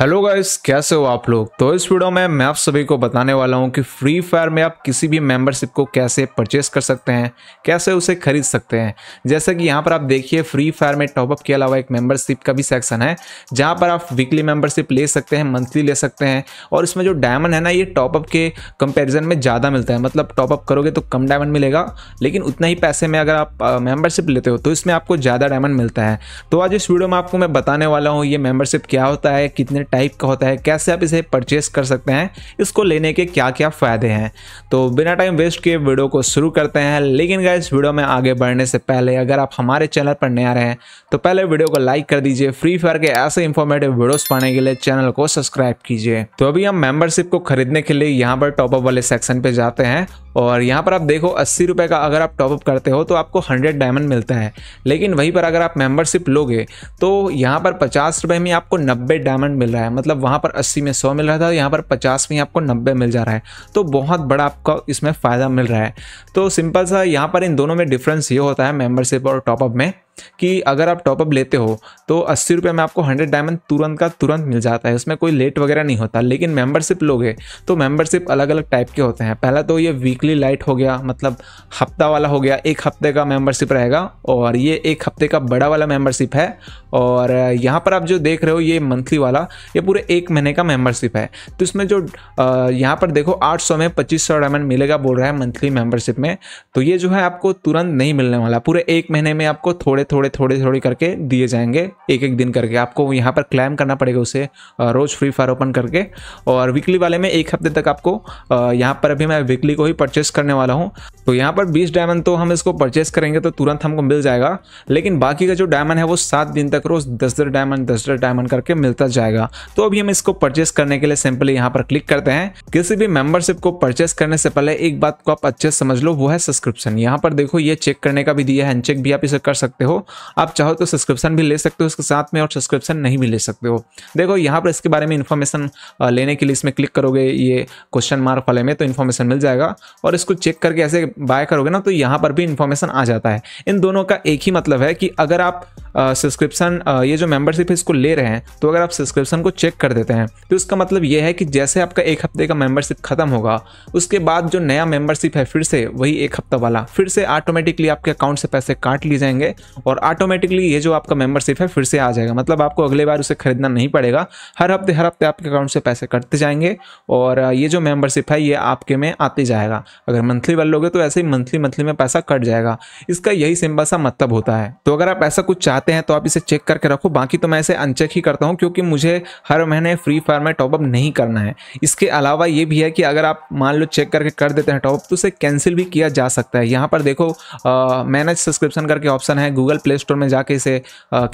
hello guys कैसे हो आप लोग तो इस वीडियो में मैं आप सभी को बताने वाला हूं कि फ्री फायर में आप किसी भी मेंबरशिप को कैसे परचेस कर सकते हैं कैसे उसे खरीद सकते हैं जैसे कि यहां पर आप देखिए फ्री फायर में टॉपअप के अलावा एक मेंबरशिप का भी सेक्शन है जहां पर आप वीकली मेंबरशिप ले सकते हैं मंथली ले सकते हैं और इसमें जो डायमंड है ना ये टॉपअप के कंपेरिजन में ज़्यादा मिलता है मतलब टॉपअप करोगे तो कम डायमंड मिलेगा लेकिन उतना ही पैसे में अगर आप मेम्बरशिप लेते हो तो इसमें आपको ज़्यादा डायमंड मिलता है तो आज इस वीडियो में आपको मैं बताने वाला हूँ ये मेम्बरशिप क्या होता है कितने टाइप का होता है कैसे आप इसे परचेस कर सकते हैं इसको लेने के क्या क्या फ़ायदे हैं तो बिना टाइम वेस्ट किए वीडियो को शुरू करते हैं लेकिन गए इस वीडियो में आगे बढ़ने से पहले अगर आप हमारे चैनल पर नए आ रहे हैं तो पहले वीडियो को लाइक कर दीजिए फ्री फायर के ऐसे इंफॉर्मेटिव वीडियोस पाने के लिए चैनल को सब्सक्राइब कीजिए तो अभी हम मेंबरशिप को खरीदने के लिए यहाँ पर टॉपअप वाले सेक्शन पे जाते हैं और यहाँ पर आप देखो अस्सी रुपये का अगर आप टॉपअप करते हो तो आपको हंड्रेड डायमंड मिलता है लेकिन वहीं पर अगर आप मेंबरशिप लोगे तो यहाँ पर पचास रुपये में आपको नब्बे डायमंड मिल रहा है रहा है मतलब वहाँ पर अस्सी में सौ मिल रहा था यहाँ पर पचास में आपको नब्बे मिल जा रहा है तो बहुत बड़ा आपको इसमें फ़ायदा मिल रहा है तो सिंपल सा यहाँ पर इन दोनों में डिफरेंस ये होता है मेम्बरशिप और टॉपअप में कि अगर आप टॉपअप लेते हो तो अस्सी रुपये में आपको हंड्रेड डायमंड तुरंत का तुरंत मिल जाता है उसमें कोई लेट वगैरह नहीं होता लेकिन मेम्बरशिप लोगे तो मेम्बरशिप अलग अलग टाइप के होते हैं पहला तो ये वीकली लाइट हो गया मतलब हफ्ता वाला हो गया एक हफ्ते का मेम्बरशिप रहेगा और ये एक हफ्ते का बड़ा वाला मेम्बरशिप है और यहाँ पर आप जो देख रहे हो ये मंथली वाला ये पूरे एक महीने का मेम्बरशिप है तो इसमें जो यहाँ पर देखो सौ में सौ डायमंड मिलेगा बोल रहा है मंथली मेंबरशिप में तो ये जो है आपको तुरंत नहीं मिलने वाला पूरे एक महीने में आपको थोड़े थोड़े थोड़े थोड़े करके दिए जाएंगे एक एक दिन करके आपको यहाँ पर क्लेम करना पड़ेगा उसे रोज़ फ्री फायर ओपन करके और वीकली वाले में एक हफ्ते तक आपको यहाँ पर अभी मैं वीकली को ही परचेस करने वाला हूँ तो यहाँ पर बीस डायमंड तो हम इसको परचेस करेंगे तो तुरंत हमको मिल जाएगा लेकिन बाकी का जो डायमंड है वो सात दिन तक रोज दस दस डायमंड दस दस डायमंड करके मिलता जाएगा तो अभी हम इसको परचेस करने के लिए सिंपली यहाँ पर क्लिक करते हैं किसी भी मेंबरशिप को परचेस करने से पहले एक बात को आप अच्छे समझ लो वो है सब्सक्रिप्शन यहाँ पर देखो ये चेक करने का भी दिया है चेक भी आप इसे कर सकते हो आप चाहो तो सब्सक्रिप्शन भी ले सकते हो उसके साथ में और सब्सक्रिप्शन नहीं भी ले सकते हो देखो यहाँ पर इसके बारे में इन्फॉर्मेशन लेने के लिए इसमें क्लिक करोगे ये क्वेश्चन मार्क वाले में तो इन्फॉर्मेशन मिल जाएगा और इसको चेक करके ऐसे बाय करोगे ना तो यहाँ पर भी इन्फॉर्मेशन आ जाता है इन दोनों का एक ही मतलब है कि अगर आप सब्सक्रिप्शन ये जो मेंबरशिप है इसको ले रहे हैं तो अगर आप सब्सक्रिप्शन को चेक कर देते हैं तो इसका मतलब ये है कि जैसे आपका एक हफ्ते का मेंबरशिप खत्म होगा उसके बाद जो नया मेंबरशिप है फिर से वही एक हफ्ता वाला फिर से ऑटोमेटिकली आपके अकाउंट से पैसे काट लिए जाएंगे और ऑटोमेटिकली ये जो आपका मेंबरशिप है फिर से आ जाएगा मतलब आपको अगले बार उसे खरीदना नहीं पड़ेगा हर हफ्ते हर हफ्ते आपके अकाउंट से पैसे कटते जाएंगे और ये जो मेंबरशिप है ये आपके में आते जाएगा अगर मंथली वाले लोगे तो ऐसे ही मंथली मंथली में पैसा कट जाएगा इसका यही सिंपल सा मतलब होता है तो अगर आप ऐसा कुछ चाहते करते हैं तो आप इसे चेक करके रखो बाकी तो मैं इसे अनचेक ही करता हूँ क्योंकि मुझे हर महीने फ्री फायर में टॉपअप नहीं करना है इसके अलावा ये भी है कि अगर आप मान लो चेक करके कर देते हैं टॉपअप तो उसे कैंसिल भी किया जा सकता है यहाँ पर देखो मैनेज सब्सक्रिप्शन करके ऑप्शन है गूगल प्ले स्टोर में जाके इसे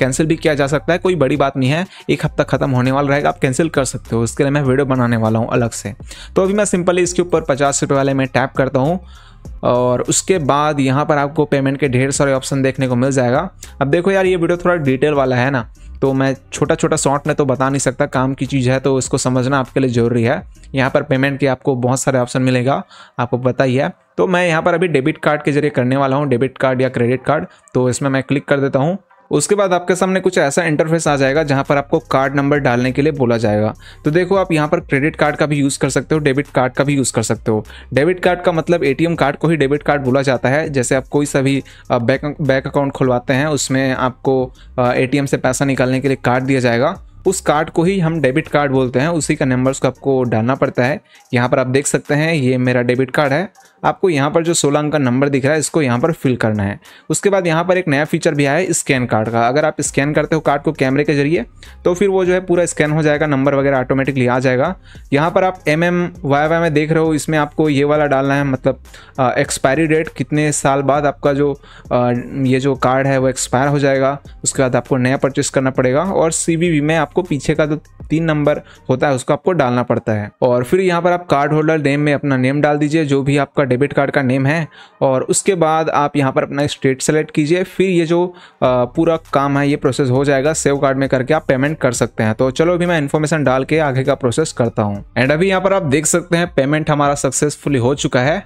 कैंसिल भी किया जा सकता है कोई बड़ी बात नहीं है एक हफ्ता ख़त्म होने वाला रहेगा आप कैंसिल कर सकते हो इसके लिए मैं वीडियो बनाने वाला हूँ अलग से तो अभी मैं सिंपली इसके ऊपर पचास रुपये वाले में टैप करता हूँ और उसके बाद यहाँ पर आपको पेमेंट के ढेर सारे ऑप्शन देखने को मिल जाएगा अब देखो यार ये वीडियो थोड़ा डिटेल वाला है ना तो मैं छोटा छोटा शॉर्ट में तो बता नहीं सकता काम की चीज़ है तो इसको समझना आपके लिए ज़रूरी है यहाँ पर पेमेंट के आपको बहुत सारे ऑप्शन मिलेगा आपको पता ही है तो मैं यहाँ पर अभी डेबिट कार्ड के जरिए करने वाला हूँ डेबिट कार्ड या क्रेडिट कार्ड तो इसमें मैं क्लिक कर देता हूँ उसके बाद आपके सामने कुछ ऐसा इंटरफेस आ जाएगा जहां पर आपको कार्ड नंबर डालने के लिए बोला जाएगा तो देखो आप यहां पर क्रेडिट कार्ड का भी यूज़ कर सकते हो डेबिट कार्ड का भी यूज़ कर सकते हो डेबिट कार्ड का मतलब एटीएम कार्ड को ही डेबिट कार्ड बोला जाता है जैसे आप कोई सा भी बैंक बैंक अकाउंट खुलवाते हैं उसमें आपको ए से पैसा निकालने के लिए कार्ड दिया जाएगा उस कार्ड को ही हम डेबिट कार्ड बोलते हैं उसी का नंबर्स को आपको डालना पड़ता है यहाँ पर आप देख सकते हैं ये मेरा डेबिट कार्ड है आपको यहाँ पर जो सोलह अंक का नंबर दिख रहा है इसको यहाँ पर फिल करना है उसके बाद यहाँ पर एक नया फीचर भी आया है स्कैन कार्ड का अगर आप स्कैन करते हो कार्ड को कैमरे के जरिए तो फिर वो जो है पूरा स्कैन हो जाएगा नंबर वगैरह ऑटोमेटिकली आ जाएगा यहाँ पर आप एम एम वाई वाई में देख रहे हो इसमें आपको ये वाला डालना है मतलब एक्सपायरी डेट कितने साल बाद आपका जो आ, ये जो कार्ड है वो एक्सपायर हो जाएगा उसके बाद आपको नया परचेस करना पड़ेगा और सी में आपको पीछे का जो तीन नंबर होता है उसको आपको डालना पड़ता है और फिर यहाँ पर आप कार्ड होल्डर नेम में अपना नेम डाल दीजिए जो भी आपका डेबिट कार्ड का नेम है और उसके बाद आप यहाँ पर अपना स्टेट सेलेक्ट कीजिए फिर ये जो पूरा काम है ये प्रोसेस हो जाएगा सेव कार्ड में करके आप पेमेंट कर सकते हैं तो चलो अभी मैं इन्फॉर्मेशन डाल के आगे का प्रोसेस करता हूँ एंड अभी यहाँ पर आप देख सकते हैं पेमेंट हमारा सक्सेसफुली हो चुका है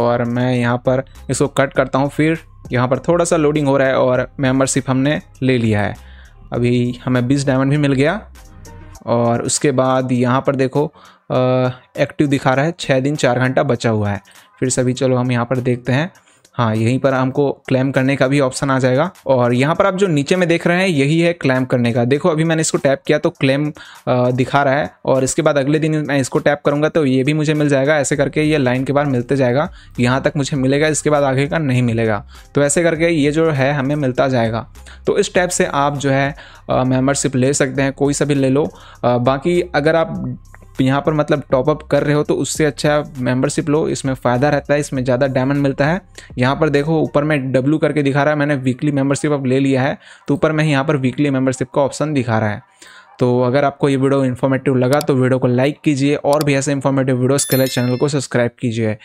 और मैं यहाँ पर इसको कट करता हूँ फिर यहाँ पर थोड़ा सा लोडिंग हो रहा है और मेम्बरशिप हमने ले लिया है अभी हमें बीस डायमंड भी मिल गया और उसके बाद यहाँ पर देखो एक्टिव दिखा रहा है छः दिन चार घंटा बचा हुआ है फिर सभी चलो हम यहाँ पर देखते हैं हाँ यहीं पर हमको क्लेम करने का भी ऑप्शन आ जाएगा और यहाँ पर आप जो नीचे में देख रहे हैं यही है क्लेम करने का देखो अभी मैंने इसको टैप किया तो क्लेम दिखा रहा है और इसके बाद अगले दिन मैं इसको टैप करूँगा तो ये भी मुझे मिल जाएगा ऐसे करके ये लाइन के बाद मिलते जाएगा यहाँ तक मुझे मिलेगा इसके बाद आगे का नहीं मिलेगा तो ऐसे करके ये जो है हमें मिलता जाएगा तो इस टैप से आप जो है मेम्बरशिप ले सकते हैं कोई सा भी ले लो बाकी अगर आप यहाँ पर मतलब टॉपअप कर रहे हो तो उससे अच्छा मेंबरशिप लो इसमें फ़ायदा रहता है इसमें ज़्यादा डायमंड मिलता है यहाँ पर देखो ऊपर में डब्लू करके दिखा रहा है मैंने वीकली मेंबरशिप अब ले लिया है तो ऊपर में यहाँ पर वीकली मेंबरशिप का ऑप्शन दिखा रहा है तो अगर आपको ये वीडियो इन्फॉर्मेटिव लगा तो वीडियो को लाइक कीजिए और भी ऐसे इन्फॉर्मेटिव वीडियोज़ के लिए चैनल को सब्सक्राइब कीजिए